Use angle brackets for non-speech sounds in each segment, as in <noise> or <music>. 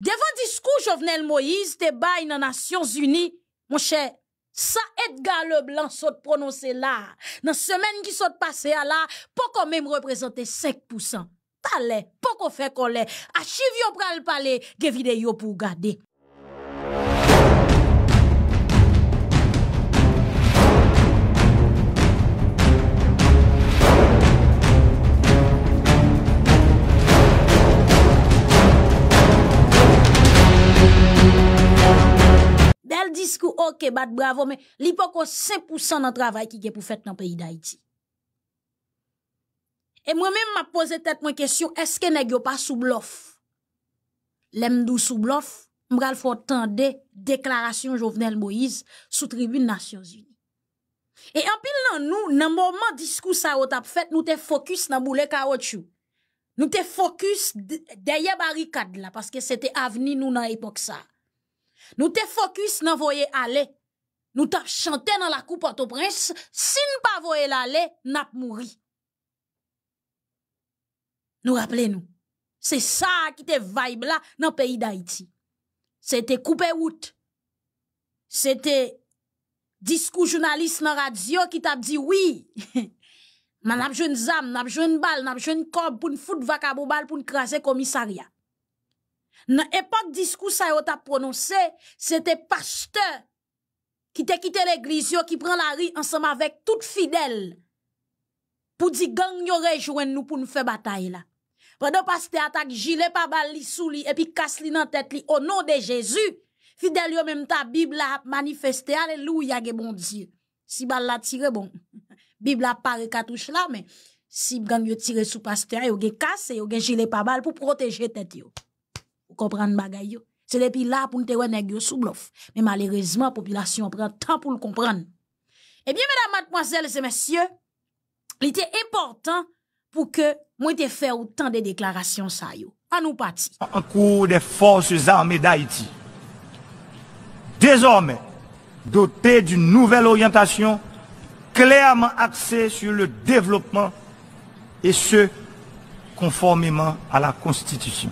Devant discours Jovenel Moïse te dans les Nations Unies, mon cher, ça Edgar Leblanc saute prononcé la, Dans semaine qui sot passé à la, là, pourquoi même représenter 5%. pas pourquoi fait qu'on kolè, Archive yo pral pale, des vidéos pour garder. ke bat bravo, me li poko 5% nan travay ki ge pou fèt nan peyi d'Haïti. E mwen mèm ma pose tèt mwen kèsyon eske ne gyo pa sou blof? Lemdou sou blof, mwen gal fò tan de deklarasyon Jovenel Moïse sou tribune Nasyon Zuni. E anpil nan nou, nan mouman diskous sa wot ap fèt, nou te fokus nan moule ka wot chou. Nou te fokus deye barikad la paske se te aveni nou nan epok sa. Nou te fokus nan voye ale, nou tap chante nan la koupat o prens, si nan pa voye l'ale, nap mouri. Nou rappele nou, se sa ki te vaib la nan peyi da iti. Se te koupe wout, se te disku jounalist nan radyo ki tap di wii. <laughs> Man ap jwen zam, nap jwen bal, nap jwen kob pou nfout vakabo bal pou nkrasen komisarya. dans l'époque discours ça a été prononcé c'était pasteur qui t'a quitté l'église qui prend la rue ensemble avec toute fidèle pour dire gang yo rejoignent nous pour nous faire bataille là pendant pasteur attaque gilet pas balle sous lui et puis casse lui dans tête lui au nom de Jésus fidèle yo même ta bible a manifesté alléluia ge bon dieu si balle la tire bon <laughs> bible a paré cartouche là mais si gang yo tire sous pasteur yo il casse yo un gilet pas balle pour protéger tête yo comprendre bagay C'est depuis là pour nous te nèg sous Mais malheureusement, la population prend temps pour le comprendre. Eh bien, mesdames, mademoiselles et messieurs, il était important pour que moi te fait autant de déclarations ça yo. À nous parti. En cours des forces armées d'Haïti, désormais dotées d'une nouvelle orientation clairement axée sur le développement et ce, conformément à la Constitution.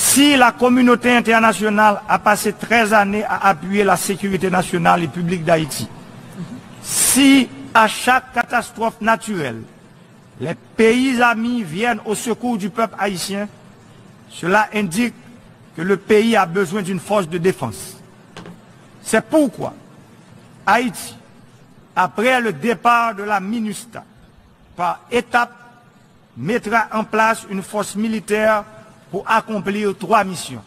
Si la communauté internationale a passé 13 années à appuyer la sécurité nationale et publique d'Haïti, si à chaque catastrophe naturelle, les pays amis viennent au secours du peuple haïtien, cela indique que le pays a besoin d'une force de défense. C'est pourquoi Haïti, après le départ de la MINUSTA, par étapes, mettra en place une force militaire pou akompli yo troa misyon.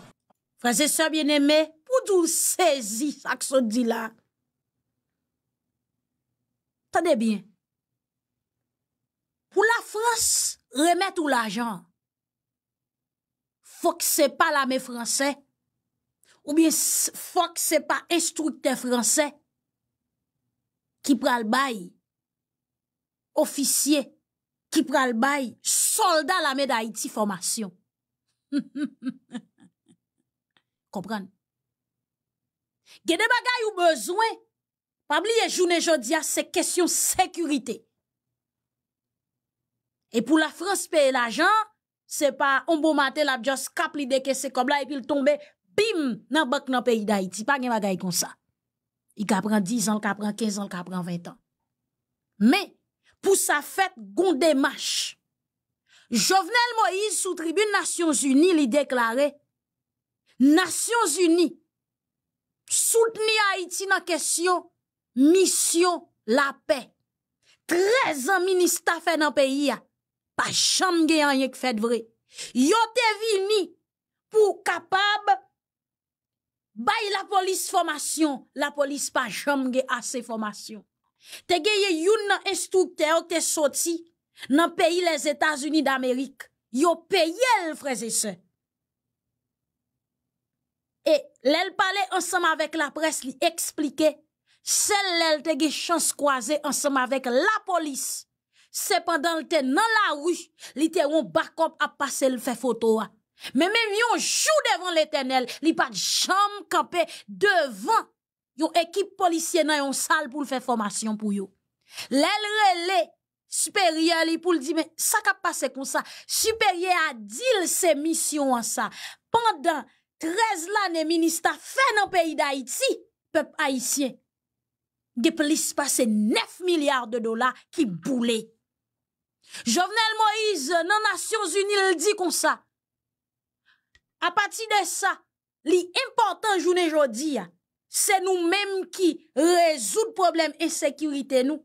Fransese bien eme, pou doun sezi sa kso di la, tade bin, pou la Frans remet ou la jan, fok se pa la me Fransè, ou bien fok se pa instrukte Fransè, ki pral bay, ofisye, ki pral bay, soldat la me da iti formasyon. <laughs> Gede bagay ou bezwen, pabli ye jounen jodia, ah, se kesyon sekurite. E pou la frans pe bon la jan, se pa ombomante la bjos kap li de kesen, kob la epil tombe, bim, nan bak nan peyi da iti, pa gen bagay kon sa. I ka pran 10 an, ka pran 15 an, ka pran 20 an. Men, pou sa fèt gonde mash, Jovenel Moïse sou tribune Nasyon Zuni li deklare, Nasyon Zuni soutenye Haiti nan kesyon, misyon la pe, trezan ministafen nan peyi ya, pa chanmge an yek fèd vre. Yo te vini pou kapab bay la polis fòmasyon, la polis pa chanmge asè fòmasyon. Te geye youn nan instukte yo te soti, Nan peyi les Etats-Unis d'Amerik Yo peye l freze se E lèl pale ansem avèk la pres li explike Sel lèl te ge chans kwaze ansem avèk la polis Sependan l te nan la ru Li te yon bakop ap pase l fè foto a Mèmèm yon jou devan l etenel Li pat jam kampe devan Yo ekip polisye nan yon sal pou l fè fòmasyon pou yo Lèl relè Superye li pou li di men, sa ka pase kon sa. Superye a dil se misyon an sa. Pendan trez lan e ministar fè nan peyi da Haiti, pep Haitien, de plis pase nef milyard de dola ki boule. Jovenel Moïse nan Nasyons Unil di kon sa. A pati de sa, li important jounen jodi, se nou menm ki rezout problem e sekurite nou.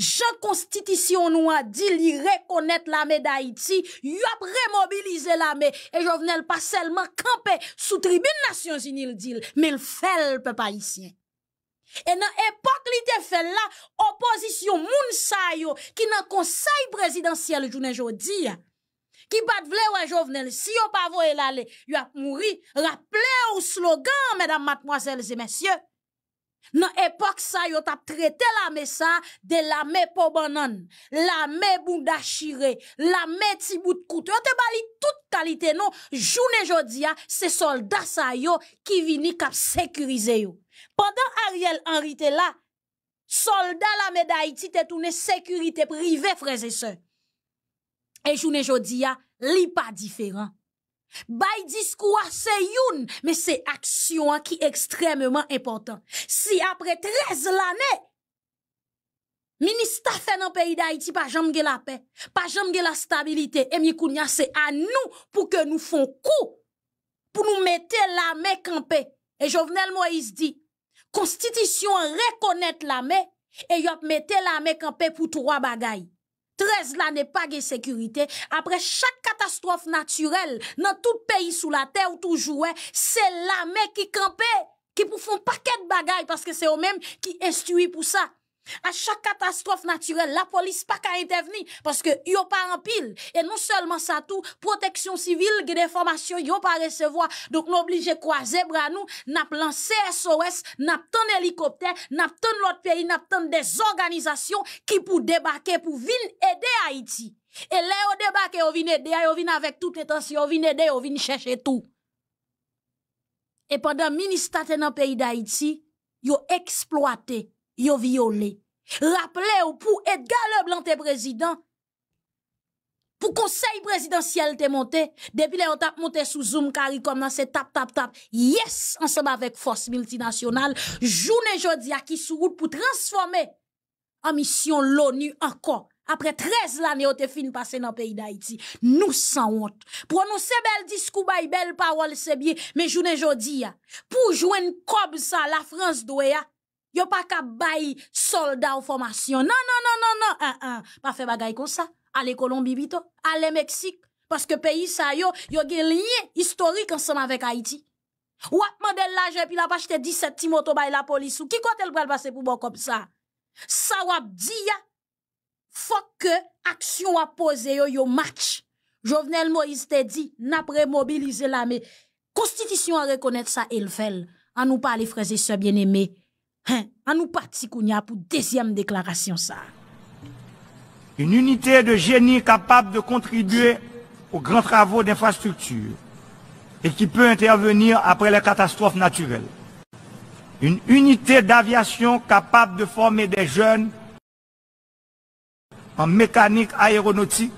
Je konstitisyon nou a di li rekonet la me da iti, yo ap remobilize la me, e jovenel pa selman kampe sou tribune Nasyon Zinil di li, me l fel pe pa isyen. E nan epak li te fel la, opozisyon moun sayo ki nan konsay prezidansyel jounen jodi, ki pat vle ou a jovenel, si yo pa vo el ale, yo ap mouri, raple ou slogan, mèdam matmoazèl zè mèsyè, Nan epok sa yo tap trete la me sa de la me po banan, la me bunda shire, la me tibout koute, yo te bali tout kalite nou, jounen jodia se solda sa yo ki vini kap sekurize yo. Pendan Ariel Henry te la, solda la me da iti te toune sekurite prive freze se. E jounen jodia li pa diferan. Bay discours, c'est une, mais c'est action qui est extrêmement important. Si après 13 l'année, ministre fait dans le pays d'Haïti, pas jamais la paix, pas jamais la stabilité, et kounya c'est à nous pour que nous font coup, pour nous mettre la main campée. Et Jovenel Moïse dit, constitution reconnaître la main, et yop mette la main campée pour trois bagailles. Dres la ne pa ge sekurite, apre chak katastrofe naturel nan tout peyi sou la ter ou tou jouè, se la me ki kampe, ki pou fon paket bagay, paske se ou men ki estui pou sa. A chak katastrof natyrel, la polis pa ka entevni Paske yo pa anpil E non selman sa tou, proteksyon sivil, ge deformasyon, yo pa resevoa Dok nou oblije kwa zebra nou Nap lan CSOS, nap ton helikopter, nap ton lot peyi, nap ton dezorganizasyon Ki pou debake pou vin ede Haiti E le yo debake, yo vin ede, yo vin avek tout etansi, yo vin ede, yo vin cheshe tou E padan ministate nan peyi de Haiti, yo eksploate yo violé. Rappelez ou pour Edgar Leblanc te président. Pour conseil présidentiel te monté, depuis le tap monté sous Zoom CARICOM dans se tap tap tap. Yes, ensemble avec force multinationale, journée jodi a qui sous route pour transformer en mission l'ONU encore. Après 13 l'année, on te fin passé dans le pays d'Haïti. Nous sans honte. Prononcer bel discours, belle parole, c'est bien. Mais journée jodi, pour joindre comme ça, la France doit Yo pas ka soldat ou formation. Non, non, non, non, non. Un, un. Pas fait bagay comme ça. Allez Colombie bito. Allez Mexique. Parce que pays ça yo, yo gen lien historique ensemble avec Haïti. Ou ap mande et puis la pa 17 ti moto bay la police ou qui kote le pral passer pour bon comme ça. Ça wap di ya. Faut que action a posé yo yo match. Jovenel Moïse te dit, n'a mobiliser l'armée. Constitution à reconnaître ça et le fait. nous parler frères et sœurs bien-aimés. Hein? À nous parti pour deuxième déclaration ça. Une unité de génie capable de contribuer aux grands travaux d'infrastructure et qui peut intervenir après les catastrophes naturelles. Une unité d'aviation capable de former des jeunes en mécanique aéronautique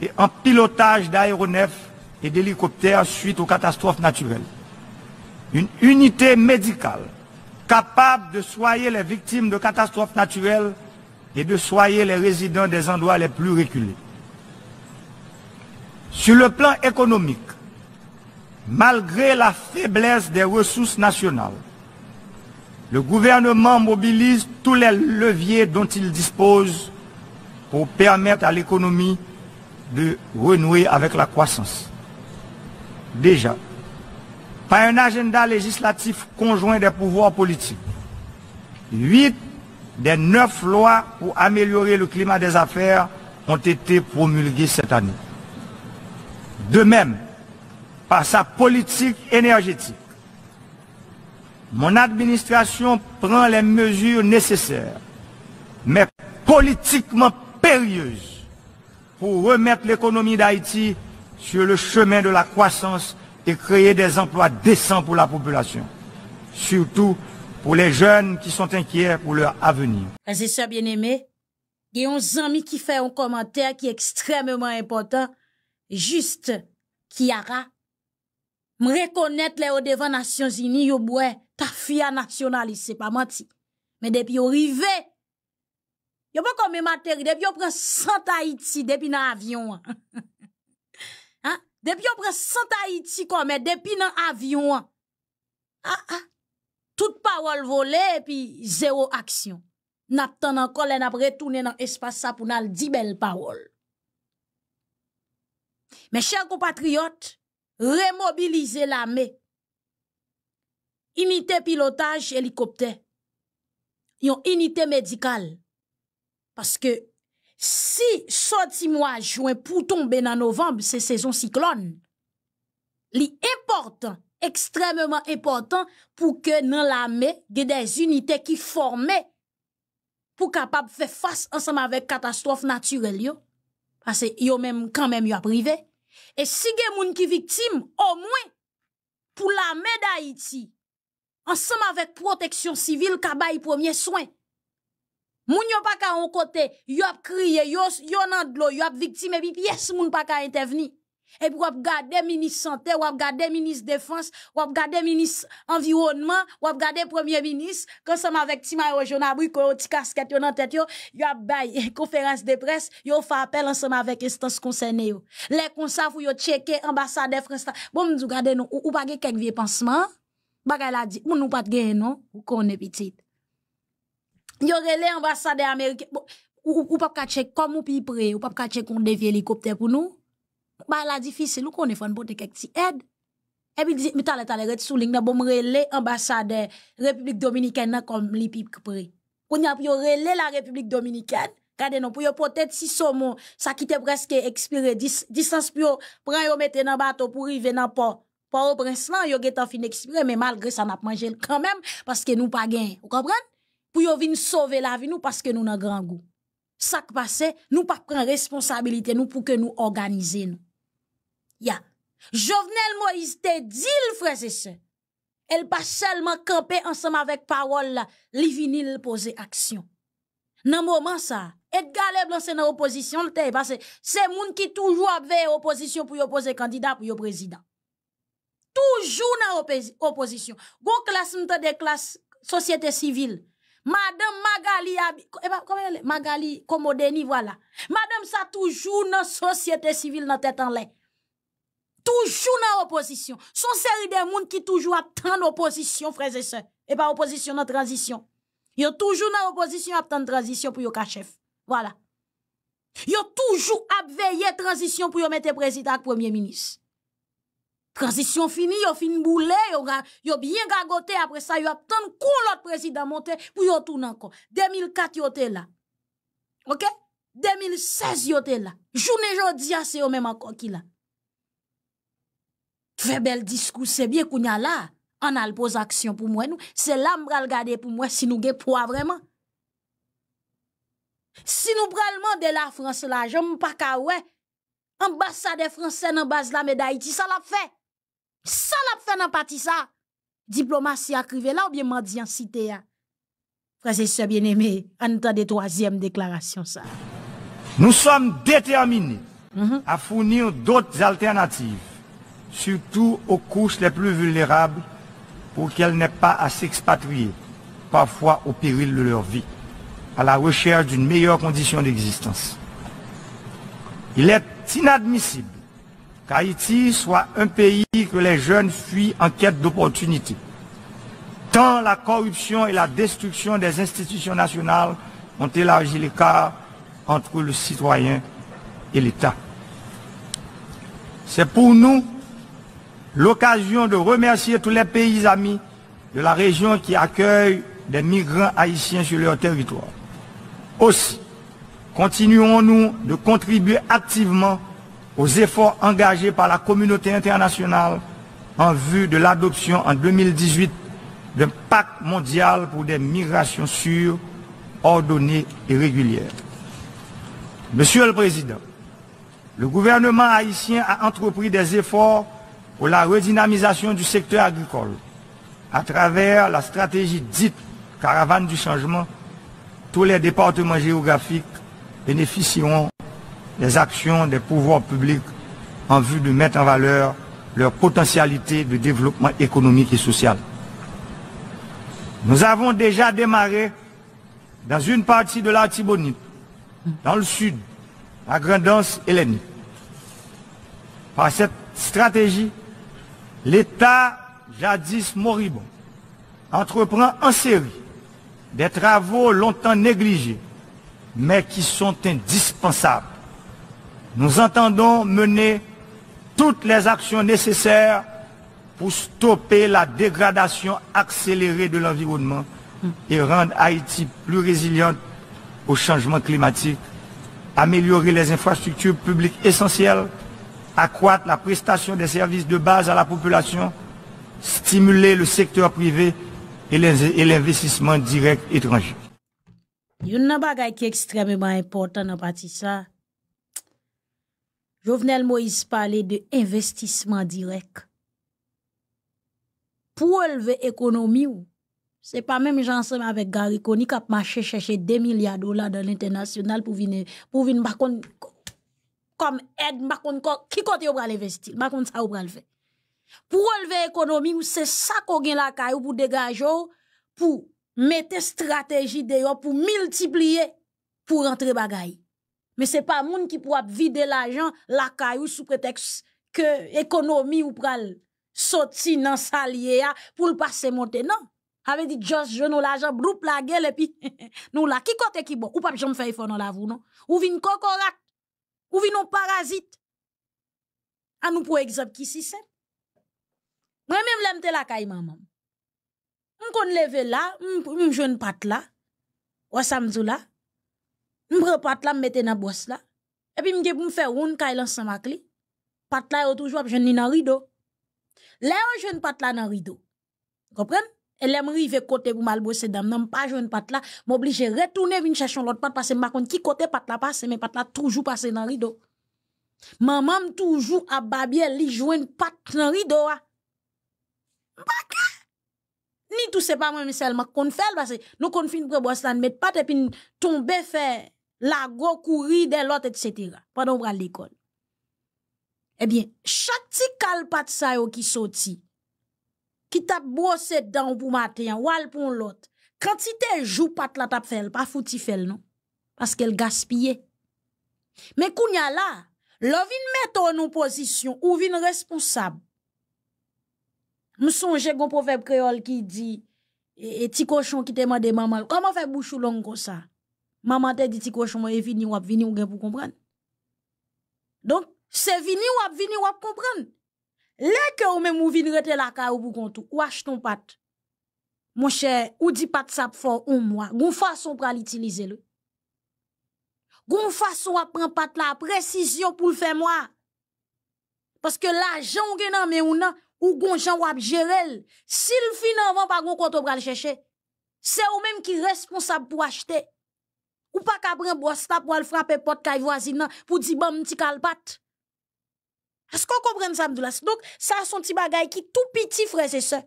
et en pilotage d'aéronefs et d'hélicoptères suite aux catastrophes naturelles. Une unité médicale capable de soigner les victimes de catastrophes naturelles et de soigner les résidents des endroits les plus reculés. Sur le plan économique, malgré la faiblesse des ressources nationales, le gouvernement mobilise tous les leviers dont il dispose pour permettre à l'économie de renouer avec la croissance. Déjà, par un agenda législatif conjoint des pouvoirs politiques. Huit des neuf lois pour améliorer le climat des affaires ont été promulguées cette année. De même, par sa politique énergétique, mon administration prend les mesures nécessaires, mais politiquement périlleuses, pour remettre l'économie d'Haïti sur le chemin de la croissance et crée des emplois décent pour la population, surtout pour les jeunes qui sont inquièrents pour leur avenir. Présesseur Bien-Aimé, y a un ami qui fait un commentaire qui est extrêmement important, juste, Kiara, m'réconnaître les hauts-devant nations unies, yo bouè ta fia nationaliste, c'est pas menti, mais dépi yo rive, yo pou kon mè materi, dépi yo prent Saint-Haïti, dépi nan avion. <laughs> Depi yo pre Saint-Haïti kon, me depi nan avyon an, ah, ah. tout pawol vole, pi zèwo aksyon. Nap tan nan kol, en ap re toune nan espasa pou nan di bel pawol. Me chèr kou patriyot, remobilize la me. Inite pilotaj, helikopte, yon inite medikal, paske, Si soti mwa jwen pou tombe nan novembe se sezon siklon, li importan, ekstrememan importan pou ke nan la me gen des unitè ki formè pou kapap fè fass ansem avèk katastrof naturel yo, pase yo menm kan menm yo aprive, e si gen moun ki viktim, o mwen pou la me da iti ansem avèk proteksyon sivil kaba yi pwemye soin. Moun yon pa ka on côté, yop a crié, yo yo nan dlo, yo victime et puis pièce moun pa ka intervenir. Et puis wap gade ministre santé, wap gade ministre défense, wap gade ministre environnement, wap gade premier ministre, ensemble avec Timayo Jonabri ko ti casquette yon, nan tête yo, yop a bay conférence <laughs> de presse, yo fa appel ensemble avec instance concernée yo. Les consa fou yo checker ambassade français. Bon m'dou gade nou ou, ou pa ge kek vie Bagay la di, moun nou pat ge non, ou konne petite y aurait ambassade américaine bon, ou, ou, ou pas ka comme ou pi ou pas ka qu'on devient hélicoptère pour nous bah la difficile nous qu'on est fan de quelque petit aide et puis dit mais t'as l'air sous ligne bon relé ambassade république dominicaine comme li pi on y a pour relé la république dominicaine Gardez non pour yo peut-être si saumon ça qui était presque expiré distance pour prend yo mettre dans bateau pour arriver dans port port au prince là yo gétant fin expiré mais malgré ça n'a pas mangé quand même parce que nous pas gain vous comprenez pou yo vin sove la vi nou, paske nou nan gran gou. Sak pase, nou pa pren responsabilite nou, pou ke nou organize nou. Ya. Jovenel Moïse te dil freze se. El pa selman kempe ansama vek parol la, li vinil pose aksyon. Nan mouman sa, et gale blanse nan oposisyon, se moun ki toujou ave oposisyon pou yo pose kandida pou yo prezidant. Toujou nan oposisyon. Gou klas mte de klas sosyete sivil, Madame Magali, eh ben, Magali Komodeni, voilà. Madame ça toujours dans société civile dans tête en l'air. Toujours dans opposition. Son série des monde qui toujours attend l'opposition, frères et sœurs. Et eh pas ben, opposition dans transition. a toujours dans opposition attend transition pour yo ka chef. Voilà. a toujours à transition pour yo mettre président et premier ministre. Transition fini, yon fin boule, yon bien gagote, après ça, yon ont tan l'autre président président monte pour yon tourne encore. 2004 yo te là. Ok? 2016 yo te là. Jounen jodi a ah, se encore là. fais bel discours, c'est bien bel qu'on y a là, on a le pose action pour moi nous. C'est la mbral gade pour moi si nous ge vraiment. vraiment. Si nous prenons de la France, là, ne pas qu'à pas français ambassade nan dans la médaille, d'Haïti, ça la fait. Ça la en partie, ça, diplomatie a crivé là ou bien dit en cité, frère, et bien aimé, en temps de troisième déclaration ça. Nous sommes déterminés mhm. à fournir d'autres alternatives, surtout aux couches les plus vulnérables, pour qu'elles n'aient pas à s'expatrier, parfois au péril de leur vie, à la recherche d'une meilleure condition d'existence. Il est inadmissible qu'Haïti soit un pays que les jeunes fuient en quête d'opportunités. Tant la corruption et la destruction des institutions nationales ont élargi l'écart entre le citoyen et l'État. C'est pour nous l'occasion de remercier tous les pays amis de la région qui accueillent des migrants haïtiens sur leur territoire. Aussi, continuons-nous de contribuer activement aux efforts engagés par la communauté internationale en vue de l'adoption en 2018 d'un pacte mondial pour des migrations sûres, ordonnées et régulières. Monsieur le Président, le gouvernement haïtien a entrepris des efforts pour la redynamisation du secteur agricole à travers la stratégie dite caravane du changement. Tous les départements géographiques bénéficieront les actions des pouvoirs publics en vue de mettre en valeur leur potentialité de développement économique et social. Nous avons déjà démarré dans une partie de l'Artibonite, dans le sud, à Grandance Hélène. Par cette stratégie, l'État, jadis moribond, entreprend en série des travaux longtemps négligés, mais qui sont indispensables nous entendons mener toutes les actions nécessaires pour stopper la dégradation accélérée de l'environnement mm. et rendre Haïti plus résiliente au changement climatique, améliorer les infrastructures publiques essentielles, accroître la prestation des services de base à la population, stimuler le secteur privé et l'investissement direct étranger. Il y a qui est extrêmement important dans partie ça. Jovenel Moïse parlait de investissement direct. Pour élever l'économie, n'est pas même j'ensemble avec Gary qu'à qui a marché chercher 2 milliards de dollars dans l'international pour venir pour venir comme aide qui compte pour investir pas ça le faire pour relever l'économie c'est ça qu'on gagne la caille pour dégager pour mettre stratégie d'ailleurs pour multiplier pour rentrer bagaille Men se pa moun ki pou ap vide la jan la kay ou sou preteks ke ekonomi ou pral soti nan salye ya pou l'passe monten nan. Ave di jos joun ou la jan <laughs> broup la gel epi nou la kikote ki bon. Ou pap jom faye fon nan la vou nan. Ou vin kokorak. Ou vin nou parazit. An nou pou egzop ki si sen. Mwen mèm lèmte la kay manman. Mwen kon leve la, mwen joun pat la. Ou samzou la. M'm prends pat là m'm mette dans bois là et puis m'gè m'm pour me faire un kay ensemble avec li pat la toujours jeune ni dans rideau là je on jeune pat là dans rideau comprenez et là m'rive côté pour mal bosser dans non pas jeune pat là m'oblige retourner venir chercher l'autre pat parce que m'a qui côté pat la passe mais pat là toujours passe dans rideau maman toujours à babiel li joine pat dans rideau ah. ni tout c'est pas moi mais seulement qu'on fait parce que nous qu'on fin prend bois là mettre pat et puis tomber faire la go courir de l'autre, etc. Pendant à l'école. Eh bien, chaque petit calpat sa yo qui sorti, qui t'a brossé dedans pour matin, ou pour l'autre, te joue, pat la tape fel, pas fouti fel, non? Parce qu'elle gaspille Mais kounya là, l'ovin mettre en opposition, ou vin responsable. songe gon proverbe créole qui dit, et, cochon qui te des maman, comment fait bouchou long comme ça? Mamante diti kwa chomo e vini wap, vini ou gen pou kompran. Donk se vini wap, vini wap kompran. Le ke ou men mou vini rete la ka ou pou kontou. Ou ashton pat, monsher, ou di pat sap for ou mwa. Gon fason pral itilize le. Gon fason wap ren pat la, presisyon pou l'fè mwa. Paske la jan ou gen nan me ou nan, ou gon jan wap jerel. Si l'fi nan van pa gon kontou pral cheche, se ou men ki responsab pou achete. Ou pa ka pren bwastap wal frape pot kaj wazina pou di ban mti kalpat? As kon kon pren Zabdoulas? Dok, sa son ti bagay ki tou piti freze se.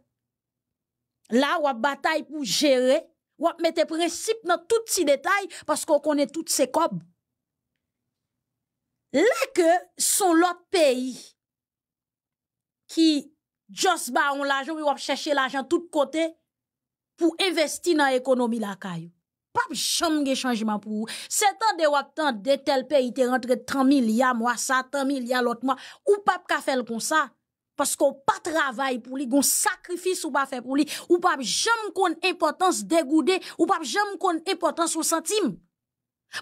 La wap batay pou jere, wap mette prensip nan tout si detay pas kon konen tout se kob. Lè ke son lot peyi ki just ba on l'ajon wap chèche l'ajon tout kote pou investi nan ekonomi la kayo. pas jamais de changement pour vous. C'est temps de wap temps de tel pays te rentre 30 milliards, moi ça, 30 milliards l'autre mois. Ou pas ka faire comme ça. Parce qu'on pas travail pour lui, gon sacrifice ou pas fait pour lui, ou pas jamais qu'on importance dégoudé, ou pas jamais qu'on importance au centime.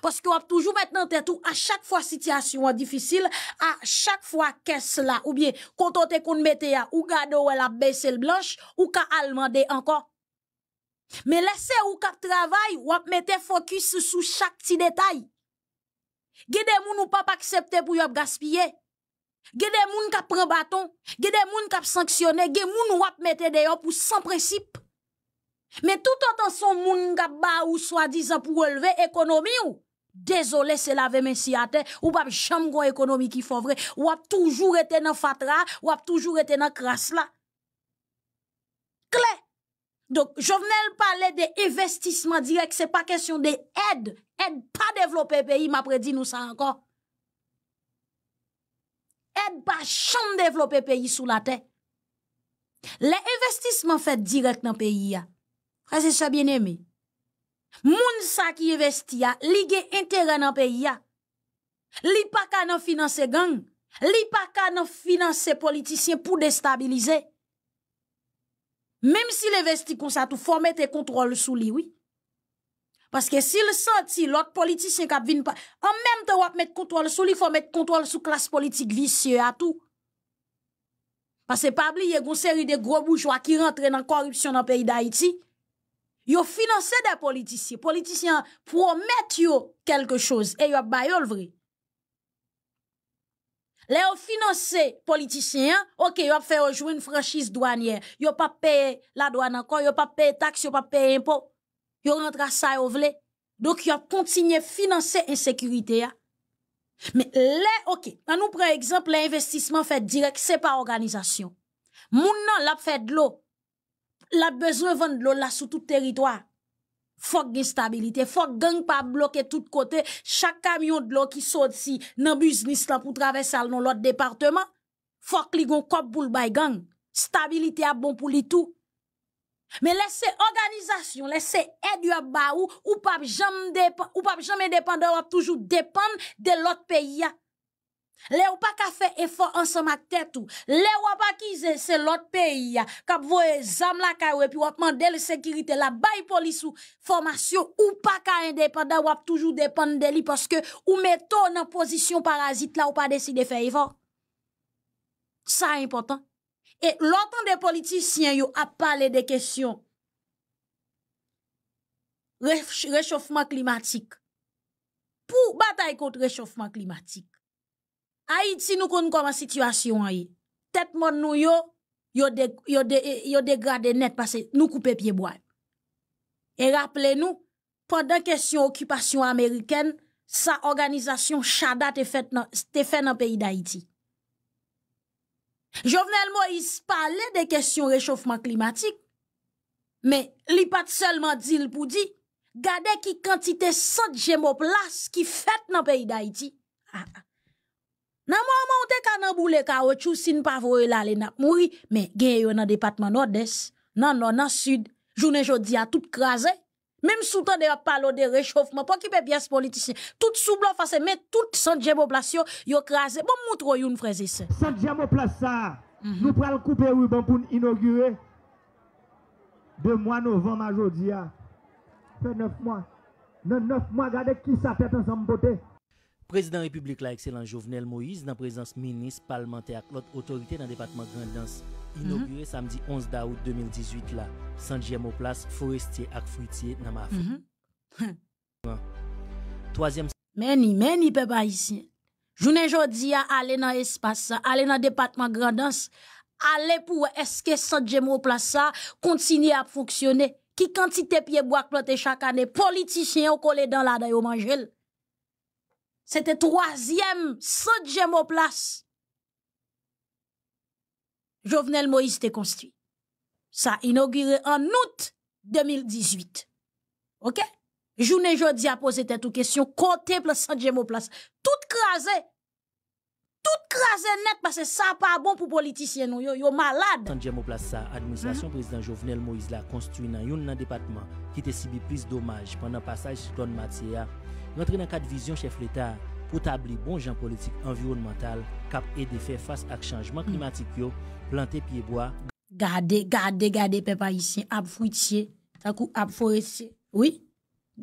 Parce que a toujours maintenant tête à chaque fois situation difficile, à chaque fois caisse là, ou bien, quand on te qu'on mette ou gado ou la baisse le blanche, ou ka allemandé encore. Mais laissez vous travailler, vous ou ap focus sur chaque petit détail. gens moun ou pas accepter pour yop gaspiller. gens qui kap un bâton. Gede moun kap sanctionner. Ge moun ou ap mette de pour sans principe. Mais tout autant son moun kap ba ou soi-disant pour relever économie ou. Désolé, c'est la vie, si à terre, ou pas jamais économie qui faut vrai. Ou ap toujours été dans fatra. Ou ap toujours été dans crasse là. Clé. Donk, jo venel pale de investisman direk, se pa kesyon de ed, ed pa devlope peyi, ma predi nou sa ankon. Ed pa chan devlope peyi sou la te. Le investisman fet direk nan peyi ya. Prese sa bien eme. Moun sa ki investi ya, li gen interen nan peyi ya. Li pa ka nan finanse gang. Li pa ka nan finanse politisyen pou destabilize. même si les vesti comme ça tout faut mettre contrôle sous lui oui parce que s'il senti l'autre politicien qui vient pas en même temps on mettre contrôle sous lui faut mettre contrôle sous classe politique vicieuse à tout parce que pas oublier une série de gros bourgeois qui rentrent dans la corruption dans le pays d'Haïti yo financé des politiciens politiciens promettent quelque chose et yo ne le vrai le financer, finance politiciens, ok, ont fait jouer une franchise douanière. Yo pas payé la douane encore, yo pas payé taxes, yo pas payé impôts. Yo rentre à ça yo vle. Donc continué continue financer insécurité Mais là, ok, on nous prend exemple l'investissement fait direct c'est pas organisation. Moun l'a fait de l'eau. L'a besoin de vendre de l'eau là sur tout territoire. Fok gen stabilite, fok gen pa bloke tout kote, chak kamyon dlo ki sot si nan buznistan pou travese al non lot departement. Fok li gon kop pou l bay gen, stabilite ap bon pou li tou. Me lese organizasyon, lese edu ap ba ou, ou pap jame depande, ou pap jame depande wap toujou depande de lot peyi ya. Le ou pa ka fè efor ansem ak tèt ou Le ou ap akize se lot peyi ya Kap vo e zam la ka we Pi wap mande le sekirite la Bayi polis ou formasyon Ou pa ka indepanda wap toujou depande de li Paske ou meto nan pozisyon parazit la Ou pa deside fè efor Sa e important E lotan de politisyen yo A pale de kesyon Rechofman klimatik Po batay kont rechofman klimatik Ha iti nou kon kon man situasyon an yi. Tet moun nou yo, yo degrade net pasen nou koupe pieboan. E rappele nou, pandan kesyon okupasyon Ameriken, sa organizasyon chada te fè nan peyi da iti. Jovenel mo yi se pale de kesyon rechofman klimatik, men li pat selman dil pou di, gade ki kantite sot jemop las ki fè nan peyi da iti. Ha ah, ah. ha. Nan mouman ou te kanan boule ka ou chou sin pa voye la le nap mouri, men gen yo nan département nord-est, nan non nan sud, jounen jodi a tout krasé. même sou temps de palo de réchauffement, pou ki pe politicien politisyen, tout sou blan fase men, tout san djemo plasyon, yo crasé Bon moutro youn freze se. San djemo ça, mm -hmm. nou pral couper ruban pou inaugure, de mois novembre a jodi a. Fait neuf mois nan neuf mois gade ki sa tete ansan bote Prezident Republik la Ekselan Jovenel Moïse nan prezans menis palmente ak lot otorite nan depatman grandans inogure mhm. samdi 11 daout 2018 la. Sanjèm ou plas forestye ak fruitye nan maf. Mhm. <laughs> Meni, meni pe pa isi. Jounen jodi a ale nan espasa, ale nan depatman grandans, ale pou eske sanjèm ou plasa kontini a foksyone. Ki kantite pie bo ak plote chakane politisyen yo kole dan la dayo manjel. C'était troisième, saint au place. Jovenel Moïse était construit. Ça inauguré en août 2018. OK? Journée jodi a posé cette question. questions, côté place saint au place. Tout crasé. Tout crasé net parce que ça pas bon pour politiciens Ils yo, yo malade. saint au place ça, administration hein? président Jovenel Moïse l'a construit dans un département qui a subi plus dommages pendant passage ton Matia rentre nan kat vizyon chèf l'Etat pou tabli bon jan politik environnemental kap e de fè fass ak chanjman klimatik hmm. yo plante pieboa gade gade gade pepa isye ap fruitye takou ap foresye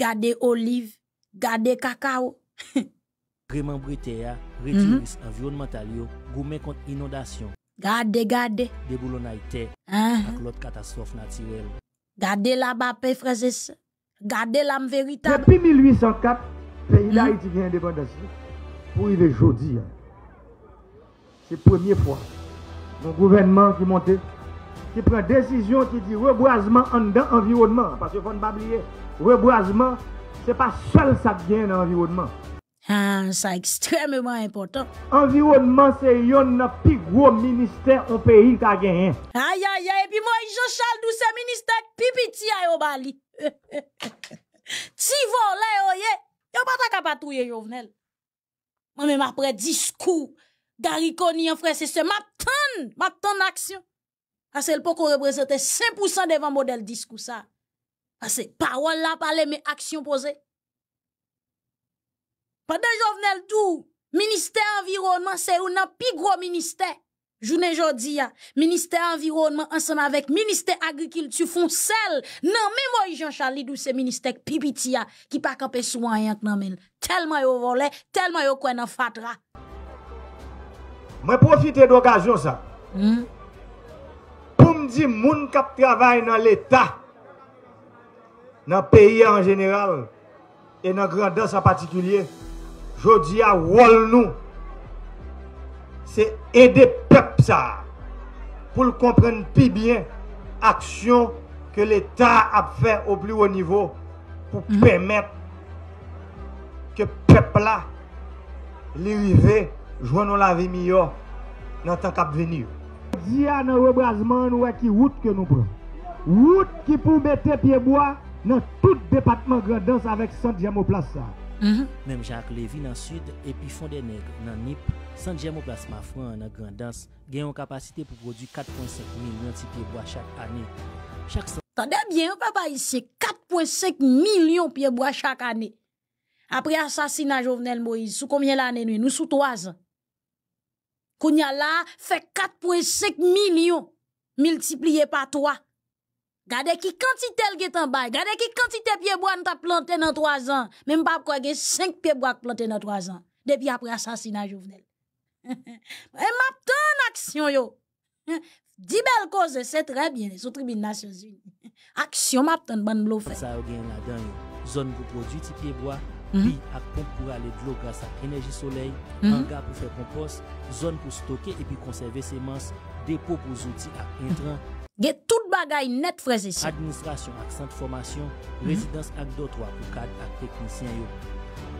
gade olive gade kakao reman brite ya rejouis environnemental yo goumen kont inondasyon gade gade debou lonayte ak lot katastrof natyrel gade la bape freze se gade lam veritab repi 1804 Fè yi la yi ah, <laughs> ti gen depan dasi, pou yi ve jodi an. Se premiè fwa, moun gouvenman ki monte, ki pren desisyon ki di rebrozman an dan environman. Pase fon babliye, rebrozman, se pa chal sa gen nan environman. An, sa ekstremèman impotant. Environman se yon nan pi gro minister ou peyi kageyen. A ya ya, e pi moun jò chal dou se minister, pi pi ti a yon bali. Ti volay oye. Oh, yo patak apatouye jovenel. Mwen men apre diskou, gari koni an frese se, ma ton, ma ton aksyon. Ah, Ase l pou kon represe te 5% devan model diskou sa. Ase, ah, pa wala pale me aksyon pose. Pa de jovenel tou, minister environnement se, ou nan pi gro minister. journée aujourd'hui, ministère ministère environnement ensemble avec ministère agriculture font sel. non mais moi Jean Charles, Douce ministère pipitia qui pas ya ki pa kapè souan yank nan men. tellement yo vole, tellement yo kwen nan fatra. Moi profite d'occasion sa. Mm. me dire moun kap travay nan l'état nan pays en général et nan en en particulier, jodi à Wall nou. c'est aider. Psa, pou l komprenne pi bien aksyon ke l etat ap fè ou pli ou nivou pou mhm. pèmèt ke pepla l uv jwennon la vi miyo nan tank ap veni yo. Diyan nan wè brazman wè ki wout ke nou pran. Wout ki pou bete piyeboa nan tout depatman gredans avèk san diyamo plasa. Mhm. Même Jacques Lévy dans le sud, et puis Fondé des dans NIP, saint germain Plasma Franc dans Grandance, gagne une capacité pour produire 4,5 millions de pieds bois chaque année. Chaque... bien, papa, ici, 4,5 millions de pieds bois chaque année. Après l'assassinat de Jovenel Moïse, sous combien d'années nous Nous sous 3 ans. fait 4,5 millions multiplié par 3. Gardez Gade quantité kantite l getan bay, gade qui quantité pied bois ta planté nan 3 ans. Même pas kwa ge 5 pied bois planté nan 3 ans Depi après assassinat jovenel. <laughs> Et map ton action yo. <laughs> Dix belles causes c'est très bien, sous tribune nasyon zin. Action map ton ban blo fe. Zone pour produire la dan yo, zon pou mhm. à pompe pour aller de l'eau pou à l'énergie soleil. enerji mhm. pour hangar pou Zone pour zon pou puis conserver konserve semans, dépôt pou zouti ak entran, Ge tout bagay net freze si. Administrasyon ak sent formasyon, rezidans ak do tro apou kad ak prekonsyen yo.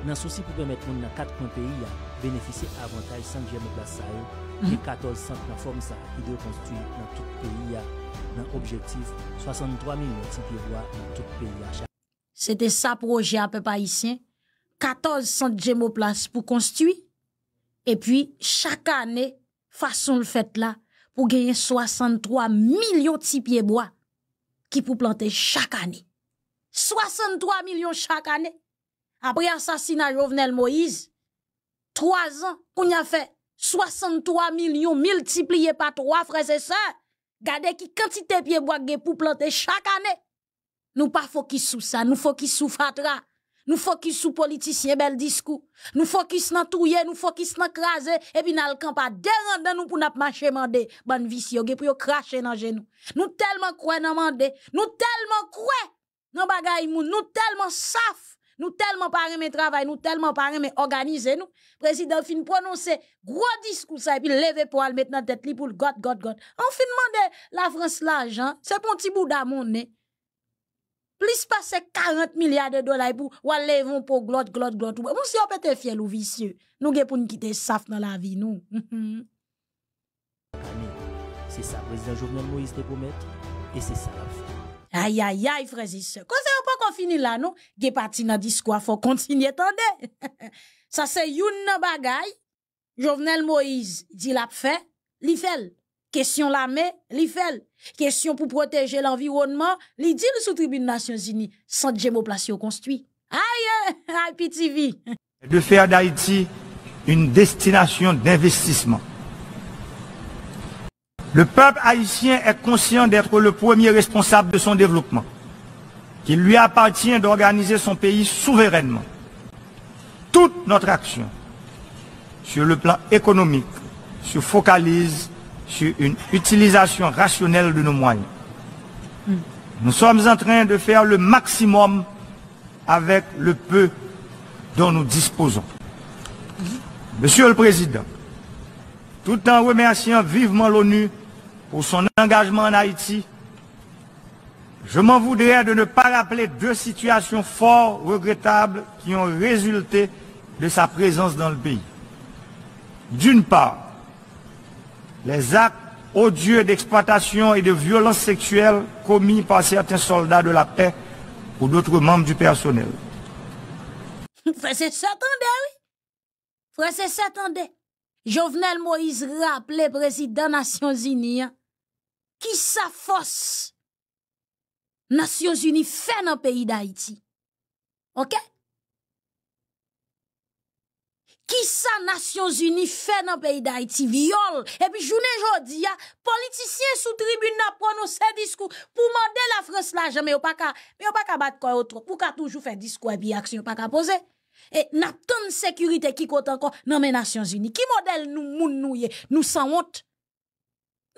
Nan souci pou kemet moun nan kat kon peyi ya, benefise avantage sent jemoplas sa yo, gen 14 sent la form sa ki de konstuy nan tout peyi ya, nan objektif 63 000 mouti piwoy nan tout peyi ya. Sete sa proje apè pa isyen, 14 sent jemoplas pou konstuy, e pi chaka anè fason l fèt la, pou genye 63 milyon ti piyeboa ki pou plante chak ane. 63 milyon chak ane. Apre asasina Jovenel Moïse, 3 an koun ya fe, 63 milyon multipliye pa 3 fre se se, gade ki kantite piyeboa genye pou plante chak ane. Nou pa fok ki sou sa, nou fok ki sou fatra. Nous focus sur politiciens bel discours. Nous focus nan touye, nous focus nan craser et puis dans le camp pas nous pour nous marcher mandé vous vicio pour vous cracher dans genou. Nous tellement croyons dans mandé, nous tellement croyons dans bagay moun, nous tellement saf, nous tellement par aimer travail, nous tellement pas aimer organiser nous. Président fin prononcer gros discours ça et puis lever pour aller mettre dans tête li pour god god god. On fin demander la France l'argent, c'est pour petit bout d'amour plus passer 40 milliards de dollars pour ou aller vont pour glot glot glot. Moi, si on peut être fier ou vicieux, nous gagne pour nous quitter ça dans la vie nous. Mhm. c'est ça président Jovenel Moïse te promet et c'est ça. Aïe aïe aïe frères Zisse. quand on finit là nous, a parti dans discours faut continuer attendre. <laughs> ça c'est une bagaille. Jovenel Moïse dit l'a fait, il fait. Question la main, li Question pour protéger l'environnement, li sous tribune Nations Unies, sans gémoplation construit. Aïe, <laughs> aïe, TV. <laughs> De faire d'Haïti une destination d'investissement. Le peuple haïtien est conscient d'être le premier responsable de son développement, qu'il lui appartient d'organiser son pays souverainement. Toute notre action sur le plan économique se focalise sur une utilisation rationnelle de nos moyens. Hmm. Nous sommes en train de faire le maximum avec le peu dont nous disposons. Hmm. Monsieur le Président, tout en remerciant vivement l'ONU pour son engagement en Haïti, je m'en voudrais de ne pas rappeler deux situations fort regrettables qui ont résulté de sa présence dans le pays. D'une part, les actes odieux d'exploitation et de violence sexuelle commis par certains soldats de la paix ou d'autres membres du personnel. Frère, c'est attendez, oui. Frère, c'est attendez Jovenel Moïse rappelait président Nations Unies, hein. qui sa force Nations Unies fait dans le pays d'Haïti. OK? Ki sa Nasyon Zuni fè nan peyi d'Haïti Viyol E pi jounen jodi ya Politisyen sou tribune na pronose diskou Pou mande la fransla Jame yo pa ka bat kwa otro Pou ka toujou fè diskou E bi aksyon yo pa ka pose E na ton sekurite ki kontan kon Nan men Nasyon Zuni Ki model nou moun nou ye Nou san wot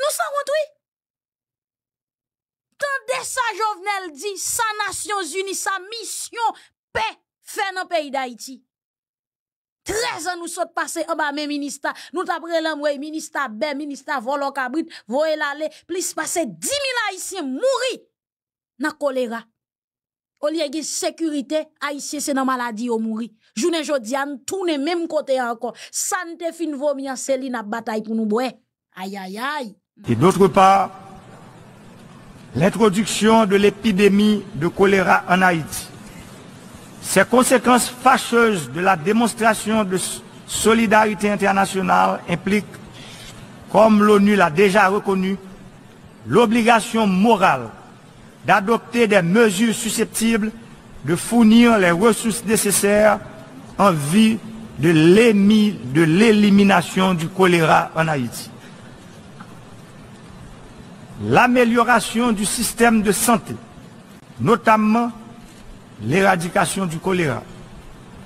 Nou san wot oui Tande sa jovnel di Sa Nasyon Zuni sa misyon Pe fè nan peyi d'Haïti 13 ans nous sommes passés en bas mes ministres. Nous avons pris l'homme, ministre Ben, ministre Volo Cabrit, voyez l'aller, plus passé 10 000 haïtiens morts dans choléra. Au lieu de sécurité, haïtien c'est dans maladie au mourir. Journée jodian tous tourne même côté encore. Santé fin vomi en Céline bataille pour nous boire. Aïe aïe aïe. Et d'autre part, l'introduction de l'épidémie de choléra en Haïti ces conséquences fâcheuses de la démonstration de solidarité internationale impliquent, comme l'ONU l'a déjà reconnu, l'obligation morale d'adopter des mesures susceptibles de fournir les ressources nécessaires en vue de l'élimination du choléra en Haïti. L'amélioration du système de santé, notamment l'éradication du choléra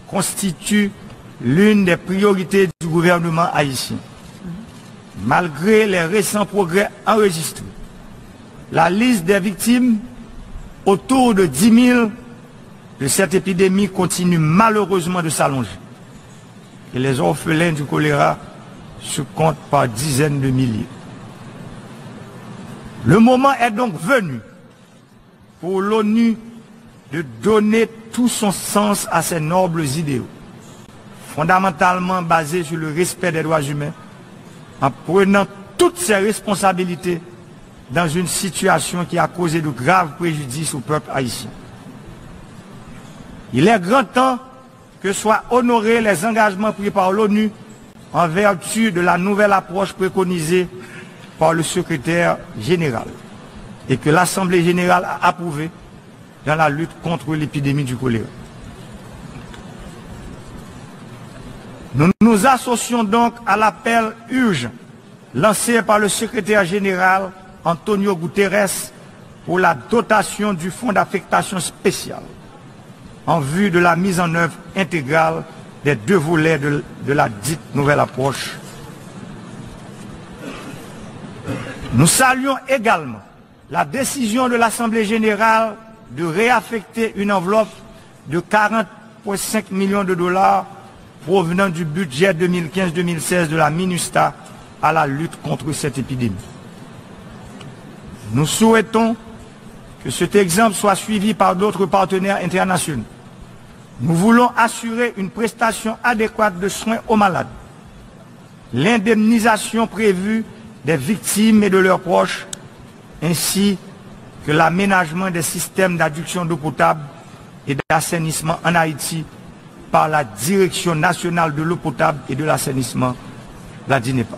constitue l'une des priorités du gouvernement haïtien. Malgré les récents progrès enregistrés, la liste des victimes, autour de 10 000 de cette épidémie, continue malheureusement de s'allonger. Et les orphelins du choléra se comptent par dizaines de milliers. Le moment est donc venu pour l'ONU de donner tout son sens à ces nobles idéaux, fondamentalement basés sur le respect des droits humains, en prenant toutes ses responsabilités dans une situation qui a causé de graves préjudices au peuple haïtien. Il est grand temps que soient honorés les engagements pris par l'ONU en vertu de la nouvelle approche préconisée par le secrétaire général et que l'Assemblée générale a approuvée dans la lutte contre l'épidémie du choléra. Nous nous associons donc à l'appel urgent lancé par le secrétaire général Antonio Guterres pour la dotation du fonds d'affectation spéciale en vue de la mise en œuvre intégrale des deux volets de la dite nouvelle approche. Nous saluons également la décision de l'Assemblée générale de réaffecter une enveloppe de 40,5 millions de dollars provenant du budget 2015-2016 de la MINUSTA à la lutte contre cette épidémie. Nous souhaitons que cet exemple soit suivi par d'autres partenaires internationaux. Nous voulons assurer une prestation adéquate de soins aux malades. L'indemnisation prévue des victimes et de leurs proches, ainsi que de l'aménagement des systèmes d'adduction d'eau potable et d'assainissement en Haïti par la Direction nationale de l'eau potable et de l'assainissement, la DINEPA.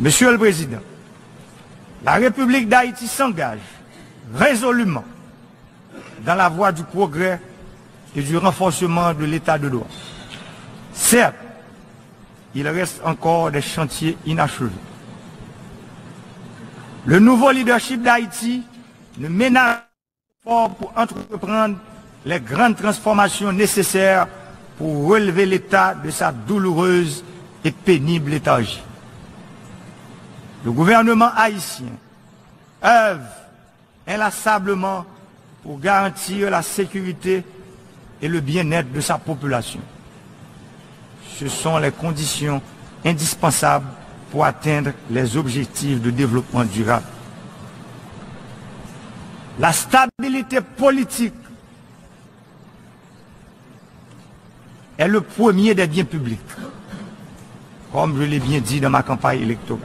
Monsieur le Président, la République d'Haïti s'engage résolument dans la voie du progrès et du renforcement de l'état de droit. Certes, il reste encore des chantiers inachevés. Le nouveau leadership d'Haïti ne ménage pas pour entreprendre les grandes transformations nécessaires pour relever l'État de sa douloureuse et pénible étagie. Le gouvernement haïtien œuvre inlassablement pour garantir la sécurité et le bien-être de sa population. Ce sont les conditions indispensables pour atteindre les objectifs de développement durable. La stabilité politique est le premier des biens publics, comme je l'ai bien dit dans ma campagne électorale.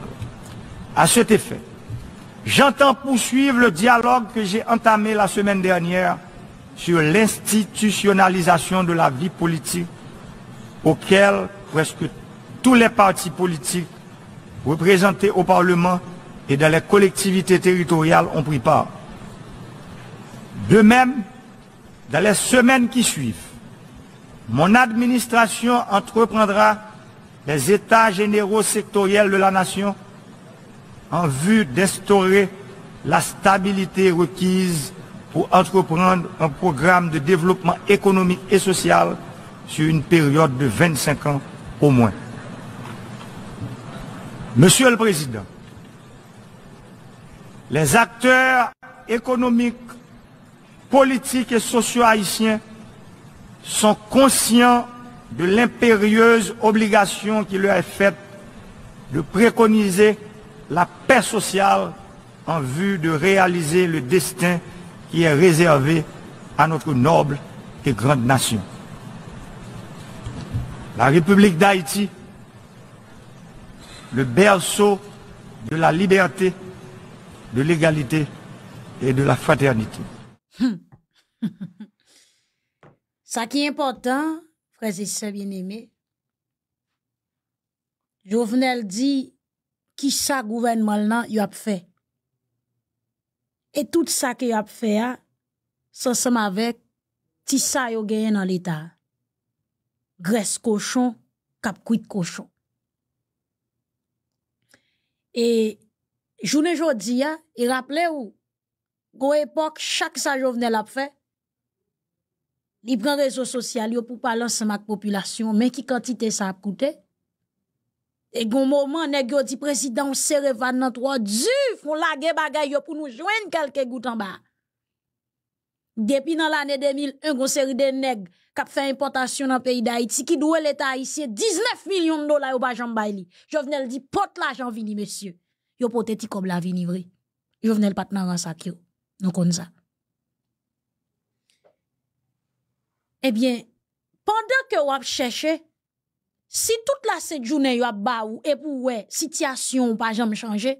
À cet effet, j'entends poursuivre le dialogue que j'ai entamé la semaine dernière sur l'institutionnalisation de la vie politique auquel presque tous les partis politiques représentés au Parlement et dans les collectivités territoriales ont pris part. De même, dans les semaines qui suivent, mon administration entreprendra les états généraux sectoriels de la nation en vue d'instaurer la stabilité requise pour entreprendre un programme de développement économique et social sur une période de 25 ans au moins. Monsieur le Président, les acteurs économiques, politiques et sociaux haïtiens sont conscients de l'impérieuse obligation qui leur est faite de préconiser la paix sociale en vue de réaliser le destin qui est réservé à notre noble et grande nation. La République d'Haïti le berceau de la liberté, de l'égalité et de la fraternité. <laughs> Ça qui est important, frères et sœurs bien-aimés, Jovenel dit qui ça gouvernement là a fait. Et tout ça qu'il a fait, hein, ça somme avec qui ça a gagné dans l'État. Grèce cochon, cap cochon. Et journée jodi a, et rappelez-vous, époque chaque sa jovenel a fait, il un réseau social pour parler ensemble ma population, mais qui quantité ça a coûté Et au moment nèg yo président c'est van trois du, font la gueule pour nous joindre quelques gouttes en bas. Depi nan l'année 2001, kon seri de neg kap fè dans le pays d'Haïti ki doit l'État Haïtien 19 millions de dola yo pa jambay li. Jovenel di pot la vini, monsieur. Yo pote ti kob la vini vre. Jovenel pat dans sa yo. Non Eh Eh pendant pandan ke vous chèche, si tout la set jounen yo ap ba ou, pour situation situation pa jam chanje,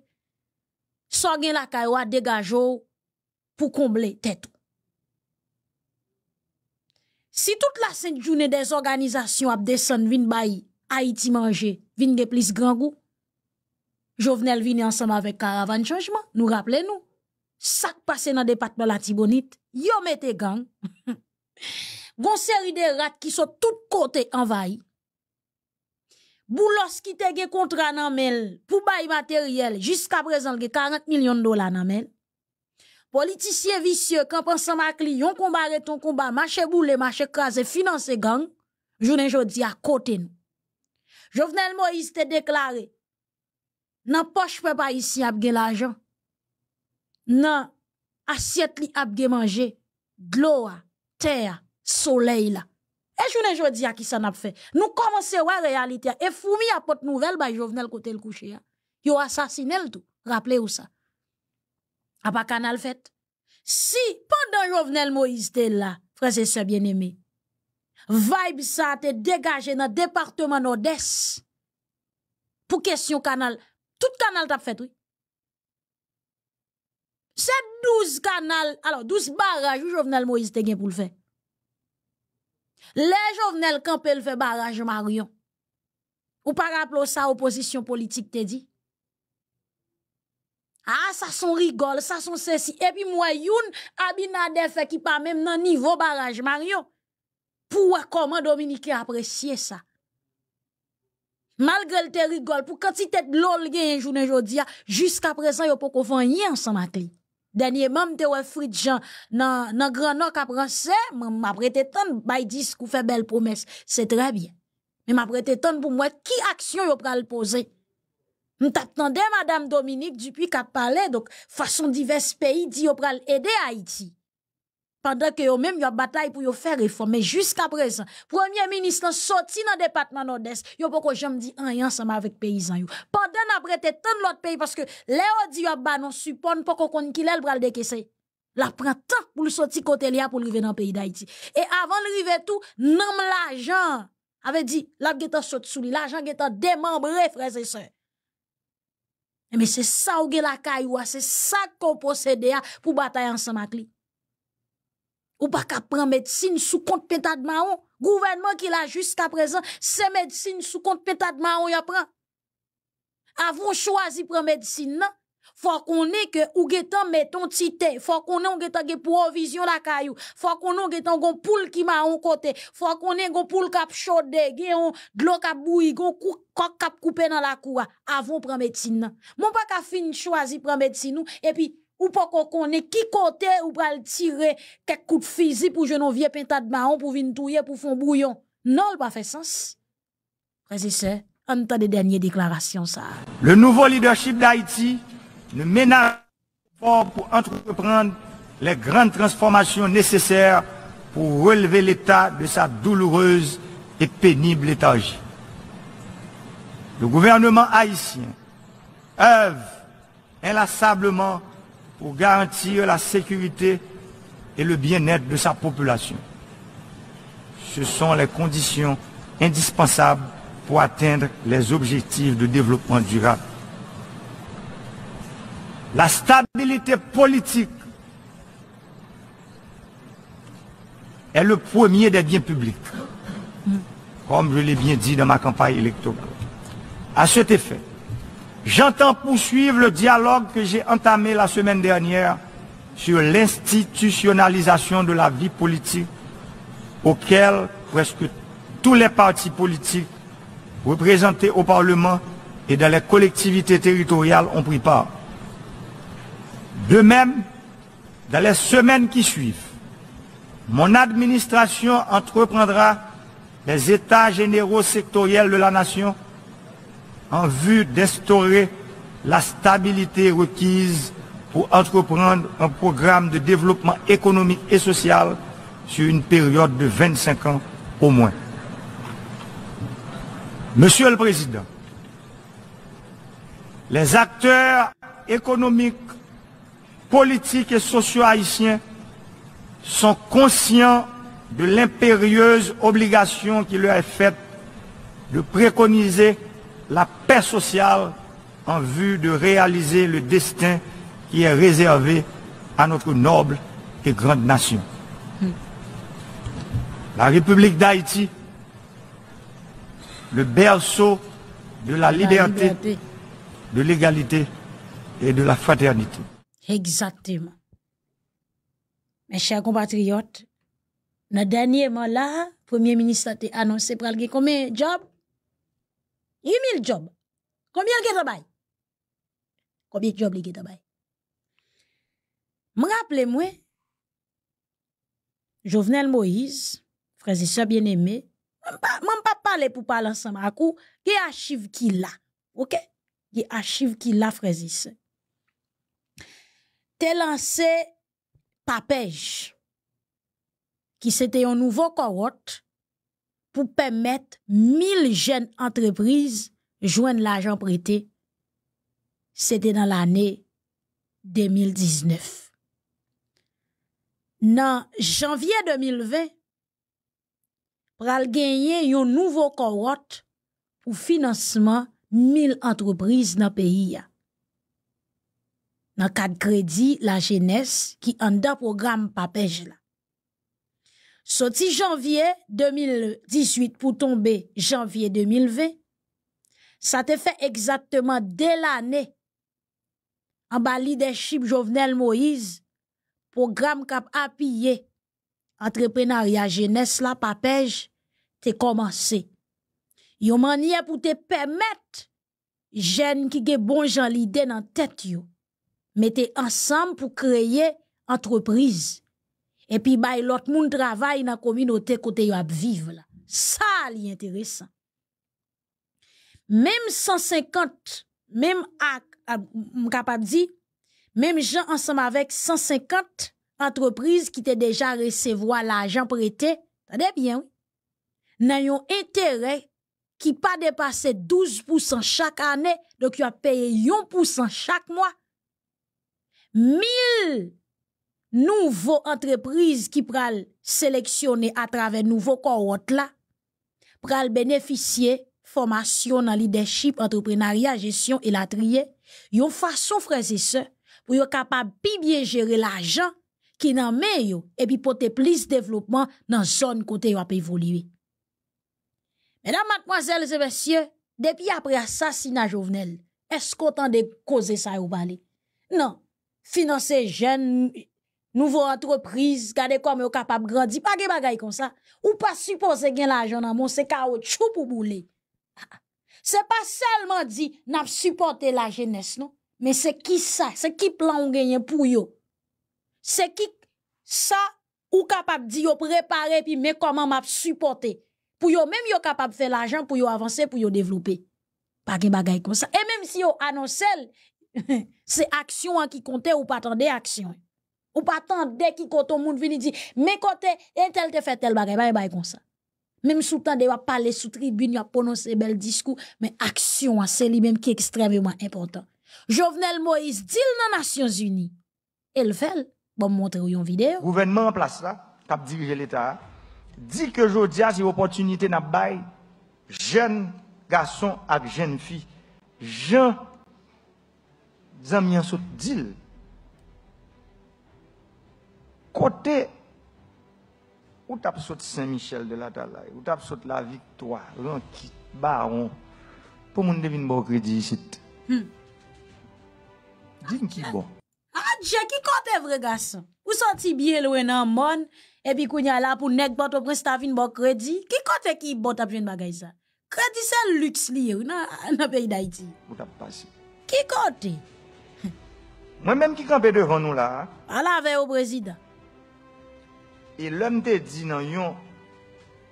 so gen la caille wap degajo pou komble tèt ou. Si toute la sainte journée des organisations abdesan descendu, vin été Haïti manger, vin ge plus grand goût. Jovenel vini ensemble avec Caravane Changement, nous rappelez-nous. chaque passé dans le département la Tibonite, yo mette gang. <laughs> Gon série de rats qui sont tout côté envahis. Boulos qui te ge contrat nan mel, pour bail matériel, jusqu'à présent ge 40 millions de dollars nan mel vicieux, vicieux, pensant m'a cli, yon ton ton combat, marché boule, marché krasé, finance gang, jounen jodi à côté nous. Jovenel Moïse te déclaré nan poche pe pas ici ap Non, nan asyet li terre, soleil. gloa, terre, soleil. là. Et soley à qui ça jodi a ki commençons à nous Nou Et wè realite a, e nouvelle à bah, nouvel côté Jovenel kote Il a. assassiné tout. Rappelez-vous ou a pas canal fait Si, pendant Jovenel Moïse là, là, et sœurs bien aimé vibe ça, te dans le département nord pour question question. Tout canal t'a fait, oui. C'est 12 canal, alors 12 barrages où Jovenel Moïse te pour le faire. Les Jovenel Kampel fait barrage, Marion. Ou par rapport sa opposition politique te dit ah, ça son rigole, ça son ceci. Et puis moi, youn, Abinader fait qui pas même dans niveau barrage, Mario. Pour comment Dominique apprécier ça? Malgré le te rigole, pour quantité de l'ol gagne journée jodia, ah, jusqu'à présent, yo pas rien ensemble avec lui. Dernièrement, m'te ouais Frit Jean, nan, nan grand nord cap français, m'a prêté tant bay disque ou fait belle promesse. C'est très bien. Mais m'a prêté tant pour moi, qui action yo pral poser? M't'attendais madame Dominique depuis qu'a parlé, donc façon divers pays dit yo pral aider Haïti. Pendant que yo même a bataille pour yo faire réforme mais jusqu'à présent premier ministre sorti dans département nord-est yo poko jamais dit rien ensemble avec paysan yo. Pendant n'a prêté tant l'autre pays parce que les dit yo ba non support poko kon ki lèl pral décaisser. La prend temps pour le sortir côté là pour arriver dans le pays d'Haïti. Et avant de tout, nomme l'argent. Avait dit, la guetta sous sous l'argent guetta démembré, frères et sœurs. Eh, mais c'est ça ou la caillou, c'est ça qu'on possède ah, pour batailler ensemble avec lui. Ou pas qu'à prendre médecine sous compte de maon Gouvernement qui l'a jusqu'à présent, c'est médecine sous compte pétard de y a prend. Avons choisi prendre médecine, non? faut qu'on ait que ou getan mettons tité, faut qu'on ait ou getan ge provision la caillou, faut qu'on ait getan gon poule qui m'a un côté, faut qu'on ait gon poule cap chaude, gen de l'eau cap bouilli, gon kok cap coupé dans la cour avant prendre médecine. Mon pas ka fin choisi prendre médecine et puis ou pas qu'on connaît qui côté ou pral tirer quelques coups de fusil pour jeune vieux pintade marron pour venir touyer pour fond bouillon. Non, le pas fait sens. Président... et sœurs, on des dernières déclarations ça. Le nouveau leadership d'Haïti ménage pas pour entreprendre les grandes transformations nécessaires pour relever l'État de sa douloureuse et pénible léthargie. Le gouvernement haïtien œuvre inlassablement pour garantir la sécurité et le bien-être de sa population. Ce sont les conditions indispensables pour atteindre les objectifs de développement durable la stabilité politique est le premier des biens publics, comme je l'ai bien dit dans ma campagne électorale. À cet effet, j'entends poursuivre le dialogue que j'ai entamé la semaine dernière sur l'institutionnalisation de la vie politique auquel presque tous les partis politiques représentés au Parlement et dans les collectivités territoriales ont pris part. De même, dans les semaines qui suivent, mon administration entreprendra les états généraux sectoriels de la nation en vue d'instaurer la stabilité requise pour entreprendre un programme de développement économique et social sur une période de 25 ans au moins. Monsieur le Président, les acteurs économiques politiques et sociaux haïtiens sont conscients de l'impérieuse obligation qui leur est faite de préconiser la paix sociale en vue de réaliser le destin qui est réservé à notre noble et grande nation. La République d'Haïti, le berceau de la, liberté, de l'égalité et de la fraternité. Exactement. Mes chers compatriotes, dans le dernier mois là, le Premier ministre a annoncé pour aller combien de jobs? 8000 jobs. Combien de travail? Combien de jobs il travail? Je rappelle-moi, Jovenel Moïse, frère et bien aimé je ne pas parler pour parler ensemble. Il y a archive qui là. OK? Il y a qui là, frères et T'es lancé PAPEJ, qui c'était un nouveau corotte pour permettre 1000 jeunes entreprises de joindre l'argent prêté c'était dans l'année 2019 dans janvier 2020 pour gagner un nouveau corotte pour financement 1000 entreprises dans le pays cas de crédit, la jeunesse qui en le programme papej là. Sorti janvier 2018 pour tomber janvier 2020, ça te fait exactement dès l'année. En bas leadership Jovenel Moïse, programme cap appuyé, entrepreneuriat jeunesse la papej te commencé Yo manière pour te permettre jeunes qui ge bon gens l'idée dans tête mettez ensemble pour créer entreprise. Et puis, bay l'autre monde travaille dans la communauté côté yo vivre Ça, c'est intéressant. Même 150, même capable dire, même gens ensemble avec 150 entreprises qui étaient déjà recevoir l'argent prêté, attendez bien, oui. N'ayons intérêt qui pas dépassé 12% chaque année, donc tu as payé 1% chaque mois mille nouveaux entreprises qui pral sélectionner à travers nouveaux cohortes là pral bénéficier formation dans leadership, entrepreneuriat, gestion et la trier. Yon façon frères et sœurs pour yon capable bien gérer l'argent qui nan main yo et puis porter plus développement dans zone côté yo a évoluer. Mesdames, mademoiselles et messieurs, depuis après assassinat Jovenel, est-ce qu'on de causer ça ou parler? Non, Finanse jen, nouvo antreprise, gade kom yo kapap grandi, pa ge bagay kon sa. Ou pa suppose gen la jen nan moun, se ka ou tchou pou moule. Se pa selman di, nap supporte la jenese, non? Men se ki sa, se ki plan ou genyen pou yo? Se ki sa, ou kapap di yo prepare, pi men koman map supporte? Pou yo, men yo kapap fe la jen pou yo avanse, pou yo devloupe. Pa ge bagay kon sa. E men si yo anonsel... <laughs> C'est action hein, qui compte ou pas tant action. Ou pas tant de qui compte monde vini dit, mais côté, et tel te fait tel bagage, bah, comme ça. Même sous vous de yon parler sous tribune, yon prononcé bel discours, mais action, hein, c'est lui même qui est extrêmement important. Jovenel Moïse dit dans Nations Unies, et le fait, bon, montrer une vidéo. Gouvernement en place là, cap dirige l'État, dit que j'ai une opportunité de jeunes jeune garçon avec jeunes filles, jeune Djamya sot dil. Kote, ou tap sot Saint-Michel de la Talaye, ou tap sot la Victoire, Ronquit, Baron, pou moun devin bo kredi yisit. Hmm. Dil ki bon. Adje, ah, ah, ki kote vre gas? Ou soti biye lou enan mon, epi kwenye la pou neg poto prens ta vin bo kredi? Ki kote ki bot apjen bagay sa? Kredi se lüks liye ou, nan <laughs> pe yi da iti. Ou tap pasi. Ki kote? Moi-même qui campais devant nous là. À hein. avec le au président. Et l'homme te dit dans une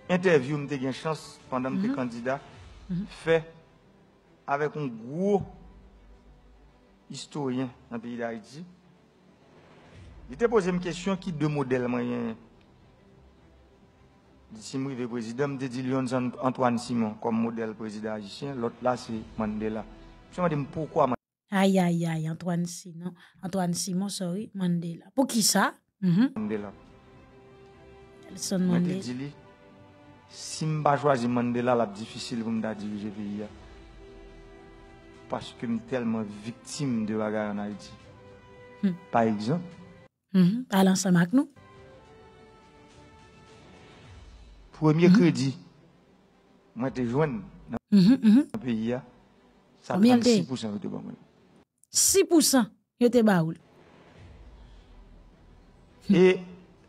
interview, me une chance pendant que mm mm-hmm. candidat, mm-hmm. fait avec un gros historien dans le pays d'Haïti. Il te posé une question qui deux modèles moyens. Si je suis président, je dis Lyon Antoine Simon comme modèle président haïtien. L'autre là, c'est Mandela. Je me dis pourquoi Aïe, aïe, aïe, Antoine Simon, Antoine Simon, sorry, Mandela. Pour qui ça? Mm -hmm. Mandela. Nelson Mandela. Dit, si je pas choisi Mandela, c'est difficile pour me diriger le pays. Parce que je suis tellement victime de la guerre en Haïti. Hmm. Par exemple. Mm -hmm. ensemble avec nous. Premier hmm. crédit, moi, je suis jeune dans mhm, mhm. le pays. Ça prend 6% de banque. 6% yote baoul. Et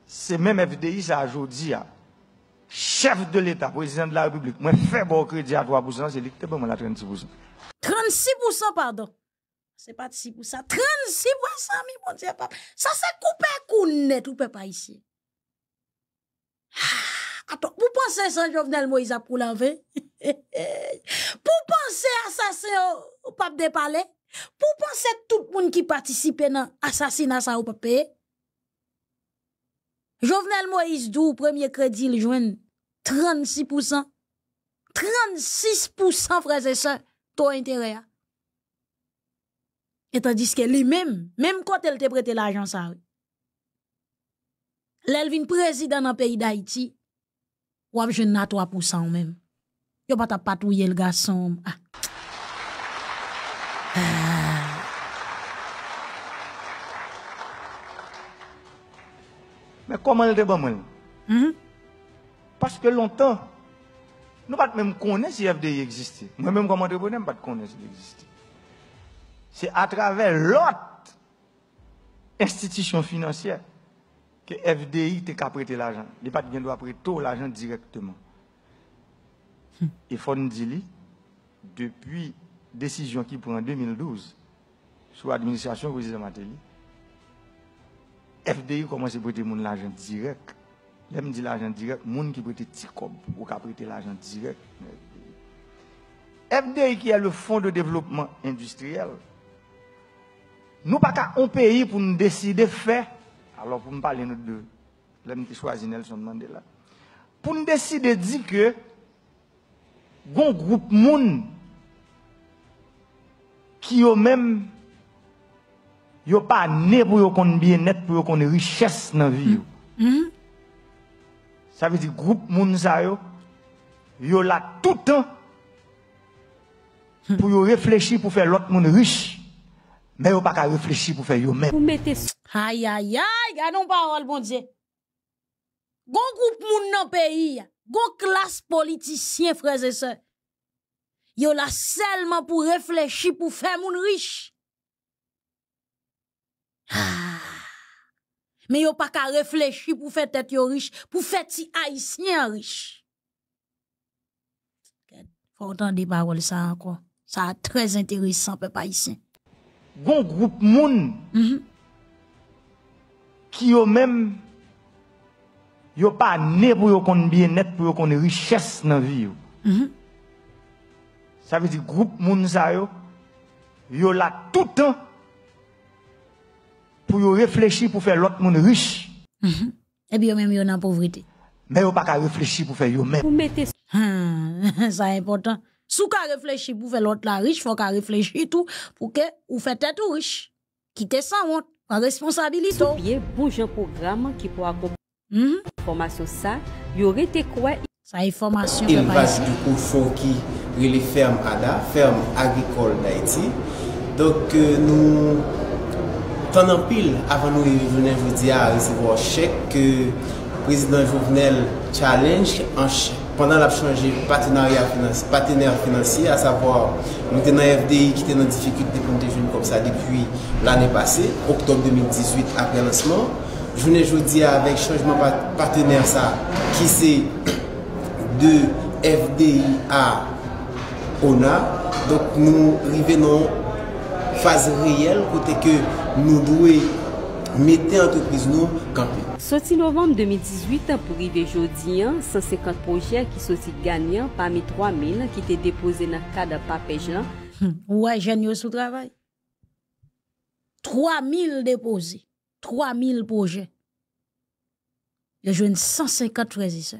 c'est même FDI, ça aujourd'hui, hein. chef de l'État, président de la République, moi, fais bon crédit à 3%, c'est lui qui bon à 36%. 36%, pardon. C'est pas de 6%. 36%, mi Dieu, Ça, c'est coupé coupé, tout peut pas ah, ici. Attends, vous pensez ça, Jovenel Moïse, pour <laughs> Vous pensez à ça, c'est au pape des palais? Pour penser tout le monde qui participe à l'assassinat de pa peye? Jovenel Moïse Dou, premier crédit, il joue 36%. 36% frères et sœurs, ton intérêt hein. Et tandis que lui même même quand elle te prêté l'argent, sa président dans dans pays pays d'Haïti, ou a 3% 3% ou ne Yo pas patrouiller le garçon. Ah. Mais comment le débat mhm. Parce que longtemps, nous ne même pas si FDI existait. Moi-même, comme entrepreneur, je ne pas connaître s'il existait. C'est à travers l'autre institution financière que FDI a prêté l'argent. Il n'y a pas de prêter l'argent directement. Hmm. Et Fondili, depuis la décision qu'il prend en 2012 sous l'administration président Matéli, FDI commence à prêter l'argent direct. L'homme dit l'argent direct, gens qui prête TICOB ou qui prête l'argent direct. FDI qui est le Fonds de développement industriel, nous pas un pays pour nous décider de faire, alors pour nous parler nous deux, qui choisit, choisi de Mandela, pour nous décider de dire que, un groupe de qui ont même ils ne pas né pour qu'on bien-être, pour qu'on richesse dans la vie. Mm. Mm. Ça veut dire groupe moun sa yo, yo là tout le temps hmm. pour réfléchir pour faire l'autre monde riche, mais yo pas qu'à réfléchir pour faire yo même. Vous aïe aïe aïe, à non parole bon Dieu. Gon groupe moun nan pays, gon classe politicien frères et sœurs. Yo là seulement pour réfléchir pour faire moun riche. Ah. Mais yon pas qu'à réfléchir pour faire tête yon riche, pour faire si haïtien riche. Faut entendre des paroles ça encore. Ça très intéressant peu haïtien. Bon groupe moun mhm. qui yon même yon pas né pour yon une bien-être pour yon une richesse dans vie. Mhm. Ça veut dire groupe moun ça yon, yon là tout le temps pour réfléchir pour faire l'autre monde riche. Mm Et eh bien même, a en pauvreté. Mais a pas qu'à réfléchir pour faire l'autre même Vous mettez. ça <laughs> est important. Si vous réfléchir pour faire l'autre la riche, faut qu'à réfléchir tout pour que vous faites tout riche. Quittez sans honte, en responsabilité. bien, bouge un programme qui pour accompagner. Mm Formation ça, y aurait été quoi? Ça est formation. Il passe du cochon qui les ferme ADA, ferme agricole d'Haïti. Donc, euh, nous tan an pil avan nou y vene joudi a rezivou an chek ke prezident jounel challenge an chek, pandan la chanje patenèr finanse, patenèr finanse a savo, nou te nan FDI ki te nan difikulte kon te jouni kom sa depi l'anè pase, oktob 2018 apè lansman, jounen joudi avèk chanjman patenèr sa ki se de FDI a ONA donk nou rive nan faze reyel kote ke nous devons mettre l'entreprise nous camp. Sorti novembre 2018, pour arriver aujourd'hui, 150 projets qui sont gagnants parmi 3 000 qui étaient déposés dans le cadre de Papéjlan. Vous avez eu ce travail. 3 000 déposés. 3 000 projets. Je eu 150 résistants.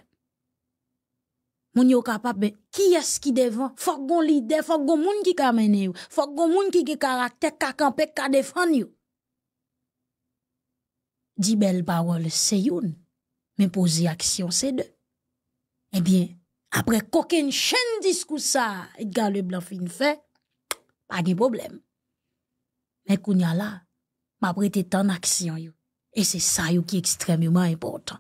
qui est-ce qui devant? Faut qu'on l'idée, faut qu'on moun qui ka mené Faut qu'on moun qui ki karakter, ka camper, ka défendre yo. Dix belles paroles, c'est une, mais poser action, c'est deux. Eh bien, après une chaîne discours ça, le blanc fin fait, pas de problème. Mais qu'on y e a là, m'a tant et c'est ça qui est extrêmement important.